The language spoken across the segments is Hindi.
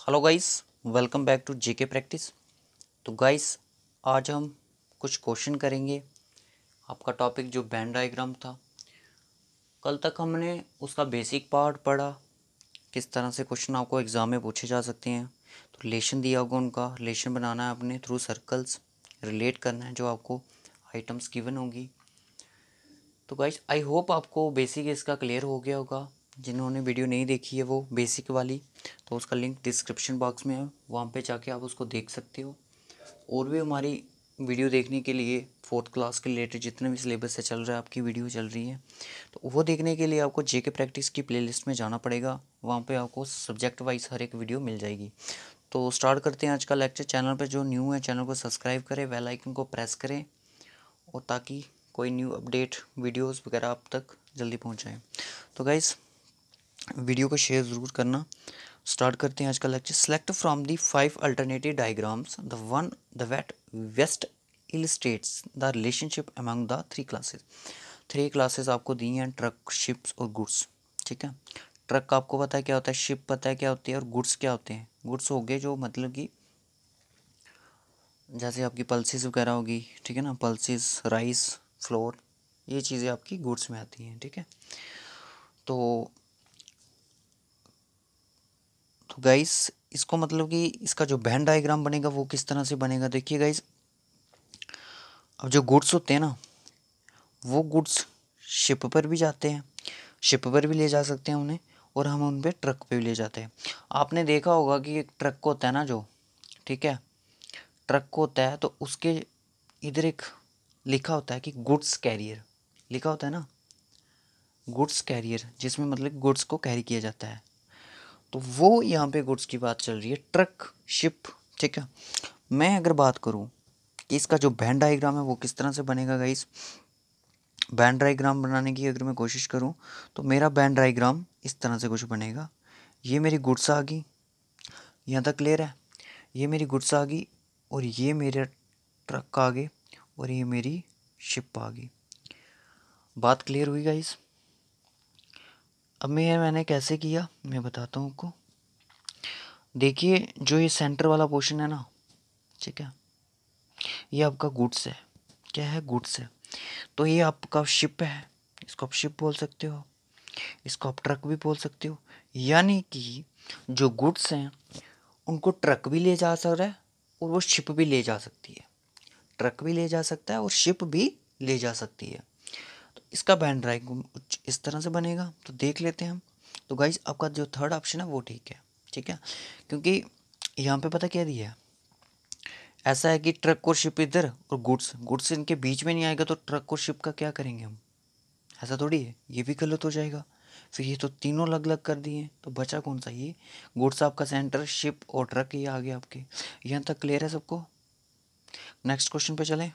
hello guys welcome back to GK practice तो गाइस आज हम कुछ क्वेश्चन करेंगे आपका टॉपिक जो बैंड डायग्राम था कल तक हमने उसका बेसिक पार्ट पढ़ा किस तरह से क्वेश्चन आपको एग्ज़ाम में पूछे जा सकते हैं तो रिलेशन दिया होगा उनका रिलेशन बनाना है अपने थ्रू सर्कल्स रिलेट करना है जो आपको आइटम्स गिवन होगी तो गाइस आई होप आपको बेसिक इसका क्लियर हो गया होगा जिन्होंने वीडियो नहीं देखी है वो बेसिक वाली तो उसका लिंक डिस्क्रिप्शन बॉक्स में है वहाँ पे जाके आप उसको देख सकते हो और भी हमारी वीडियो देखने के लिए फोर्थ क्लास के रिलेटेड जितने भी सिलेबस से चल रहा है आपकी वीडियो चल रही है तो वो देखने के लिए आपको जेके प्रैक्टिस की प्लेलिस्ट में जाना पड़ेगा वहाँ पे आपको सब्जेक्ट वाइज हर एक वीडियो मिल जाएगी तो स्टार्ट करते हैं आज का लेक्चर चैनल पर जो न्यू है चैनल को सब्सक्राइब करें वेलाइकन को प्रेस करें और ताकि कोई न्यू अपडेट वीडियोज़ वगैरह आप तक जल्दी पहुँचाएँ तो गाइज़ वीडियो को शेयर ज़रूर करना स्टार्ट करते हैं आज का lecture select from the five alternative diagrams the one the that best illustrates the relationship among the three classes three classes आपको दी हैं ट्रक शिप्स और गुड्स ठीक है ट्रक आपको पता है क्या होता है शिप पता है क्या होती है और गुड्स क्या होते हैं गुड्स हो गए जो मतलब कि जैसे आपकी पल्सिस वगैरह होगी ठीक है ना पल्सिस राइस फ्लोर ये चीज़ें आपकी गुड्स में आती हैं ठीक है तो गाइस इसको मतलब कि इसका जो बहन डायग्राम बनेगा वो किस तरह से बनेगा देखिए गाइस अब जो गुड्स होते हैं ना वो गुड्स शिप पर भी जाते हैं शिप पर भी ले जा सकते हैं उन्हें और हम उन पर ट्रक पे भी ले जाते हैं आपने देखा होगा कि एक ट्रक को होता है ना जो ठीक है ट्रक को होता है तो उसके इधर एक लिखा होता है कि गुड्स कैरियर लिखा होता है ना गुड्स कैरियर जिसमें मतलब गुड्स को कैरी किया जाता है तो वो यहाँ पे गुड्स की बात चल रही है ट्रक शिप ठीक है मैं अगर बात करूँ कि इसका जो बैन डाइग्राम है वो किस तरह से बनेगा गाइस बैन डाइग्राम बनाने की अगर मैं कोशिश करूँ तो मेरा बैन डाइग्राम इस तरह से कुछ बनेगा ये मेरी गुड्स आ गई यहाँ तक क्लियर है ये मेरी गुड्स आ गई और ये मेरे ट्रक आ गए और ये मेरी शिप आ गई बात क्लियर हुई गाइस अब मैं मैंने कैसे किया मैं बताता हूँ आपको देखिए जो ये सेंटर वाला पोर्शन है ना ठीक है ये आपका गुड्स है क्या है गुड्स है तो ये आपका शिप है इसको आप शिप बोल सकते हो इसको आप ट्रक भी बोल सकते हो यानी कि जो गुड्स हैं उनको ट्रक भी ले जा सक रहा है और वो शिप भी ले जा सकती है ट्रक भी ले जा सकता है और शिप भी ले जा सकती है इसका बैंड कुछ इस तरह से बनेगा तो देख लेते हैं हम तो गाइज आपका जो थर्ड ऑप्शन है वो ठीक है ठीक है क्योंकि यहाँ पे पता क्या दिया है ऐसा है कि ट्रक और शिप इधर और गुड्स गुड्स इनके बीच में नहीं आएगा तो ट्रक और शिप का क्या करेंगे हम ऐसा थोड़ी है ये भी गलत हो जाएगा फिर ये तो तीनों अलग अलग कर दिए तो बचा कौन सा ये गुड्स आपका सेंटर शिप और ट्रक ये आ गया आपके यहाँ तक क्लियर है सबको नेक्स्ट क्वेश्चन पे चलें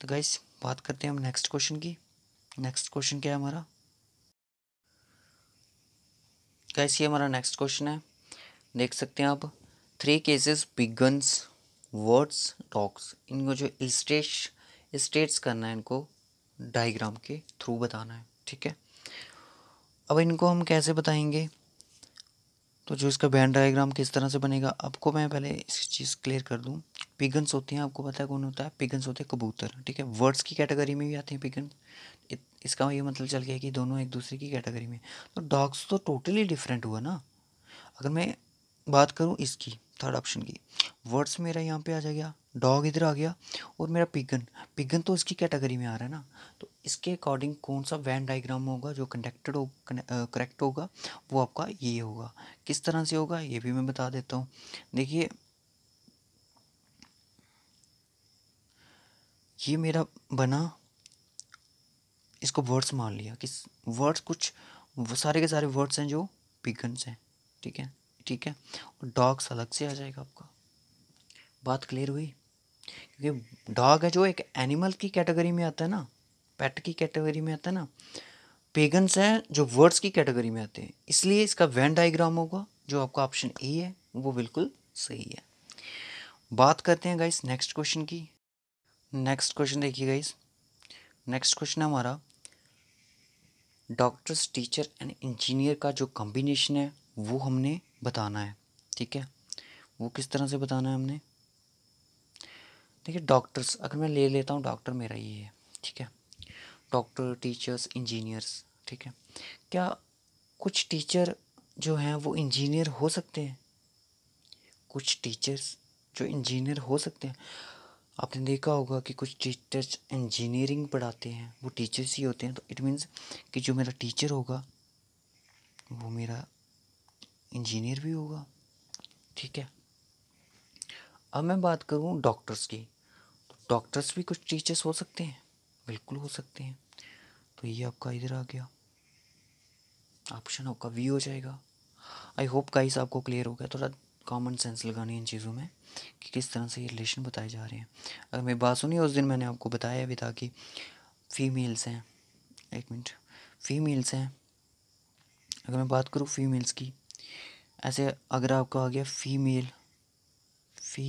तो गाइज बात करते हैं हम नेक्स्ट क्वेश्चन की नेक्स्ट क्वेश्चन क्या है हमारा कैसी ये हमारा नेक्स्ट क्वेश्चन है देख सकते हैं आप three cases pigeons birds dogs इनको जो स्टेट्स स्टेट्स करना है इनको डायग्राम के थ्रू बताना है ठीक है अब इनको हम कैसे बताएंगे तो जो इसका बैंड डायग्राम किस तरह से बनेगा आपको मैं पहले इस चीज़ क्लियर कर दूँ पिगन्स होते हैं आपको पता है कौन होता है पिगन्स होते हैं कबूतर ठीक है वर्ड्स की कैटेगरी में भी आते हैं पिगन इसका ये मतलब चल गया कि दोनों एक दूसरे की कैटेगरी में तो डॉग्स तो टोटली डिफरेंट हुआ ना अगर मैं बात करूँ इसकी थर्ड ऑप्शन की वर्ड्स मेरा यहाँ पे आ जा गया डॉग इधर आ गया और मेरा पिगन पिगन तो इसकी कैटेगरी में आ रहा है ना तो इसके अकॉर्डिंग कौन सा वैन डाइग्राम होगा जो कनेक्टेड हो करेक्ट होगा वो आपका ये होगा किस तरह से होगा ये भी मैं बता देता हूँ देखिए ये मेरा बना इसको वर्ड्स मान लिया कि वर्ड्स कुछ वो सारे के सारे वर्ड्स हैं जो पिगन्स हैं ठीक है ठीक है और डॉग्स अलग से आ जाएगा आपका बात क्लियर हुई क्योंकि डॉग है जो एक एनिमल की कैटेगरी में आता है ना पेट की कैटेगरी में आता है ना पेगन्स हैं जो वर्ड्स की कैटेगरी में आते हैं इसलिए इसका वैन डाइग्राम होगा जो आपका ऑप्शन ए है वो बिल्कुल सही है बात करते हैं गाइस नेक्स्ट क्वेश्चन की नेक्स्ट क्वेश्चन देखिए गाइज नेक्स्ट क्वेश्चन हमारा डॉक्टर्स टीचर एंड इंजीनियर का जो कॉम्बिनेशन है वो हमने बताना है ठीक है वो किस तरह से बताना है हमने देखिए डॉक्टर्स अगर मैं ले लेता हूँ डॉक्टर मेरा ये है ठीक है डॉक्टर टीचर्स इंजीनियर्स ठीक है क्या कुछ टीचर जो हैं वो इंजीनियर हो सकते हैं कुछ टीचर्स जो इंजीनियर हो सकते हैं आपने देखा होगा कि कुछ टीचर्स इंजीनियरिंग पढ़ाते हैं वो टीचर्स ही होते हैं तो इट मीन्स कि जो मेरा टीचर होगा वो मेरा इंजीनियर भी होगा ठीक है अब मैं बात करूँ डॉक्टर्स की तो डॉक्टर्स भी कुछ टीचर्स हो सकते हैं बिल्कुल हो सकते हैं तो ये आपका इधर आ गया ऑप्शन आपका वी हो जाएगा आई होप गाइस आपको क्लियर हो गया थोड़ा कॉमन सेंस लगानी इन चीज़ों में कि किस तरह से ये रिलेशन बताए जा रहे हैं अगर मेरी बात सुनी उस दिन मैंने आपको बताया भी था कि फ़ीमेल्स हैं एक मिनट फ़ीमेल्स हैं अगर मैं बात करूँ फ़ीमेल्स की ऐसे अगर आपको आ गया female 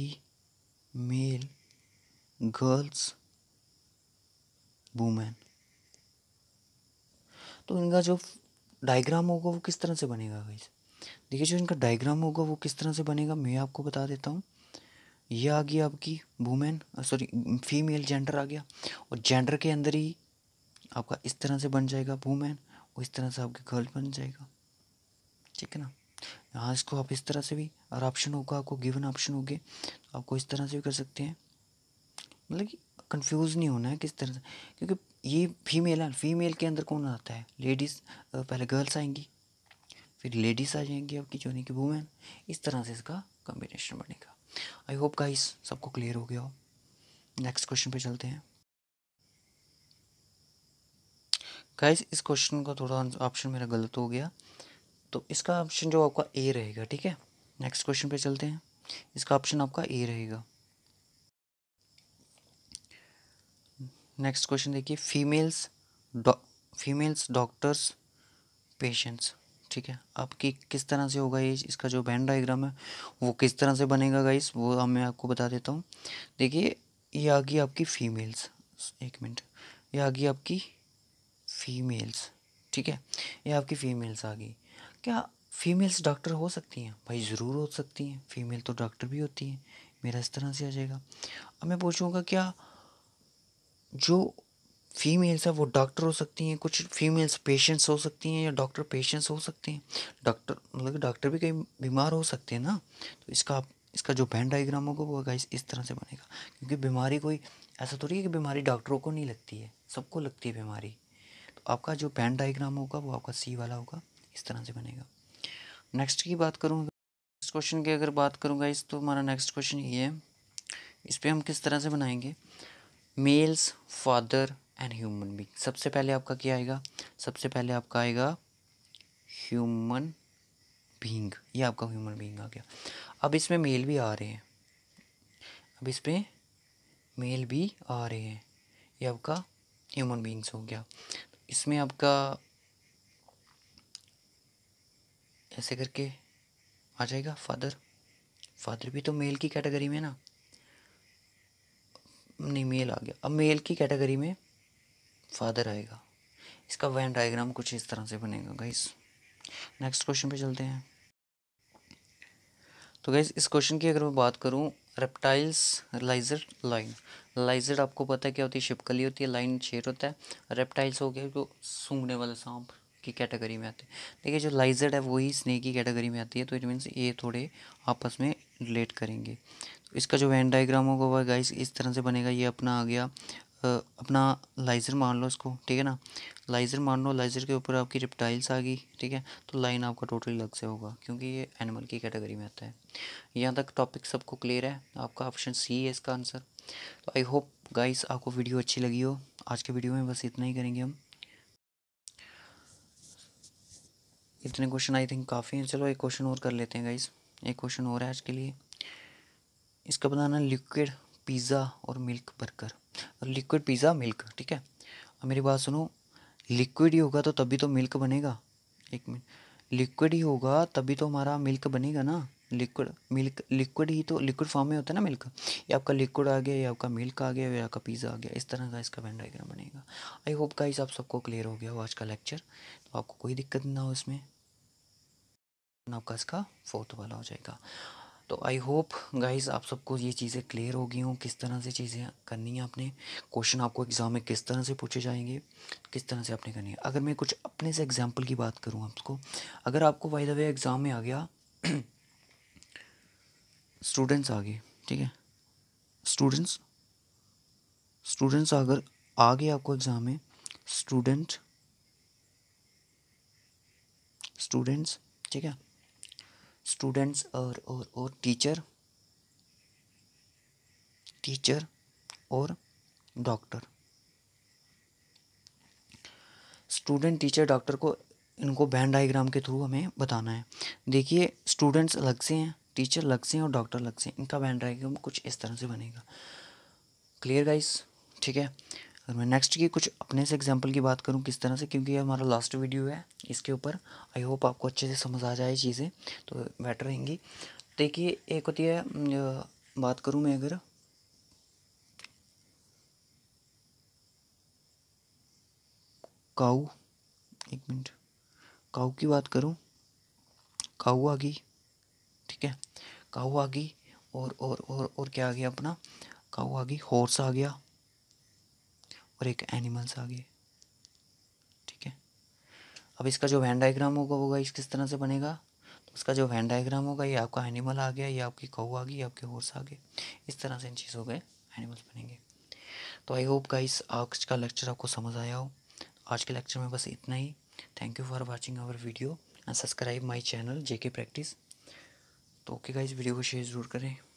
female girls women तो इनका जो डायग्राम होगा वो किस तरह से बनेगा गाइस देखिए जो इनका डायग्राम होगा वो किस तरह से बनेगा मैं आपको बता देता हूँ ये आ गई आपकी वूमेन सॉरी फीमेल जेंडर आ गया और जेंडर के अंदर ही आपका इस तरह से बन जाएगा वूमेन और इस तरह से आपकी गर्ल बन जाएगा ठीक है ना यहाँ इसको आप इस तरह से भी और ऑप्शन होगा आपको गिवन ऑप्शन होगे तो आपको इस तरह से भी कर सकते हैं मतलब कि कन्फ्यूज़ नहीं होना है किस तरह से क्योंकि ये फीमेल है फीमेल के अंदर कौन आता है लेडीज़ पहले गर्ल्स आएंगी फिर लेडीज़ आ जाएंगी आपकी जो कि वूमेन इस तरह से इसका कॉम्बिनेशन बनेगा आई होप गाइस सबको क्लियर हो गया हो नेक्स्ट क्वेश्चन पे चलते हैं गाइस इस क्वेश्चन का थोड़ा ऑप्शन मेरा गलत हो गया तो इसका ऑप्शन जो आपका ए रहेगा ठीक है नेक्स्ट क्वेश्चन पे चलते हैं इसका ऑप्शन आपका ए रहेगा नेक्स्ट क्वेश्चन देखिए फीमेल्स डॉ फीमेल्स डॉक्टर्स पेशेंट्स ठीक है अब कि किस तरह से होगा ये इसका जो बैंड डाइग्राम है वो किस तरह से बनेगा गाइस वो अब मैं आपको बता देता हूँ देखिए ये आ गई आपकी फीमेल्स एक मिनट ये आ गई आपकी फीमेल्स ठीक है ये आपकी फीमेल्स आ गई क्या फीमेल्स डॉक्टर हो सकती हैं भाई ज़रूर हो सकती हैं फीमेल तो डॉक्टर भी होती हैं मेरा इस तरह से आ जाएगा अब मैं पूछूँगा क्या जो फीमेल्स हैं वो डॉक्टर हो सकती हैं कुछ फीमेल्स पेशेंट्स हो सकती हैं या डॉक्टर पेशेंट्स हो सकते हैं डॉक्टर मतलब कि डॉक्टर भी कहीं बीमार हो सकते हैं ना तो इसका आप इसका जो बैंड डाइग्राम होगा वो गाइस इस तरह से बनेगा क्योंकि बीमारी कोई ऐसा थोड़ी है कि बीमारी डॉक्टरों को नहीं लगती है सबको लगती है बीमारी तो आपका जो बैंड डाइग्राम होगा वो आपका सी वाला होगा इस तरह से बनेगा नेक्स्ट की बात करूँगा नेक्स्ट क्वेश्चन की अगर बात करूँगा इस तो हमारा नेक्स्ट क्वेश्चन ये है इस पर हम किस तरह से बनाएंगे males father and human being सबसे पहले आपका क्या आएगा सबसे पहले आपका आएगा ह्यूमन बींग ये आपका ह्यूमन बींग आ गया अब इसमें मेल भी आ रहे हैं अब इसमें मेल भी आ रहे हैं ये आपका ह्यूमन बींग्स हो गया इसमें आपका ऐसे करके आ जाएगा फादर फादर भी तो मेल की कैटेगरी में ना नहीं मेल आ गया अब मेल की कैटेगरी में फादर आएगा इसका वैन डायग्राम कुछ इस तरह से बनेगा गाइस नेक्स्ट क्वेश्चन पे चलते हैं तो गाइज इस क्वेश्चन की अगर मैं बात करूँ रेप्टाइल्स लाइजर लाइन लाइजर आपको पता है क्या होती है शिपकली होती है लाइन शेर होता है रेप्टाइल्स हो गया जो सूंघने वाले सांप की कैटेगरी में आते हैं देखिए जो लाइजर्ड है वही स्नेक की कैटेगरी में आती है तो इट मीन्स ये थोड़े आपस में रिलेट करेंगे तो इसका जो वैन डायग्राम होगा वह गाइस इस तरह से बनेगा ये अपना आ गया अपना लाइज़र मान लो इसको ठीक है ना लाइज़र मान लो लाइज़र के ऊपर आपकी रिप्टाइल्स आ गई ठीक है तो लाइन आपका टोटली अलग से होगा क्योंकि ये एनिमल की कैटेगरी में आता है यहाँ तक टॉपिक सबको क्लियर है आपका ऑप्शन सी है इसका आंसर तो आई होप गाइस आपको वीडियो अच्छी लगी हो आज के वीडियो में बस इतना ही करेंगे हम इतने क्वेश्चन आई थिंक काफ़ी हैं चलो एक क्वेश्चन और कर लेते हैं गाइस एक क्वेश्चन और है आज के लिए इसका बताना लिक्विड पिज़्ज़ा और मिल्क बर्गर और लिक्विड पिज़्ज़ा मिल्क ठीक है अब मेरी बात सुनो लिक्विड ही होगा तो तभी तो मिल्क बनेगा एक मिनट लिक्विड ही होगा तभी तो हमारा मिल्क बनेगा ना लिक्विड मिल्क लिक्विड ही तो लिक्विड फॉर्म में होता है ना मिल्क ये आपका लिक्विड आ गया या आपका मिल्क आ गया या आपका पिज़्ज़ा आ गया इस तरह का इसका वैन डाइग्राम बनेगा आई होप का आप सबको क्लियर हो गया हो आज का लेक्चर तो आपको कोई दिक्कत ना हो इसमें आपका इसका फोर्थ वाला हो जाएगा तो आई होप गाइस आप सबको ये चीज़ें क्लियर हो गई हों किस तरह से चीज़ें करनी है आपने क्वेश्चन आपको एग्ज़ाम में किस तरह से पूछे जाएंगे किस तरह से आपने करनी है अगर मैं कुछ अपने से एग्जाम्पल की बात करूँ आपको अगर आपको वाई द वे एग्ज़ाम में आ गया स्टूडेंट्स आ गए ठीक है स्टूडेंट्स स्टूडेंट्स अगर आ गए आपको एग्ज़ाम में स्टूडेंट स्टूडेंट्स ठीक है स्टूडेंट्स और और और टीचर टीचर और डॉक्टर स्टूडेंट टीचर डॉक्टर को इनको बैन डाइग्राम के थ्रू हमें बताना है देखिए स्टूडेंट्स अलग से हैं टीचर अलग से हैं और डॉक्टर अलग से हैं इनका बैन डाइग्राम कुछ इस तरह से बनेगा क्लियर गाइस ठीक है अगर मैं नेक्स्ट की कुछ अपने से एग्जांपल की बात करूं किस तरह से क्योंकि ये हमारा लास्ट वीडियो है इसके ऊपर आई होप आपको अच्छे से समझ आ जाए चीज़ें तो बेटर रहेंगी देखिए तो एक होती है बात करूं मैं अगर काऊ एक मिनट काऊ की बात करूं काऊ आ गई ठीक है काऊ आ गई और और और और क्या आ गया अपना काऊ आ गई हॉर्स आ गया और एक एनिमल्स आ गए ठीक है अब इसका जो वैन डायग्राम होगा वो गाइस किस तरह से बनेगा तो उसका जो वैन डायग्राम होगा ये आपका एनिमल आ गया ये आपकी कौ आ गई आपके हॉर्स आ गए इस तरह से इन चीज़ों के एनिमल्स बनेंगे तो आई होप गाइस आज का लेक्चर आपको समझ आया हो आज के लेक्चर में बस इतना ही thank you for watching our video and subscribe my channel J practice तो ओके गाइस वीडियो को शेयर ज़रूर करें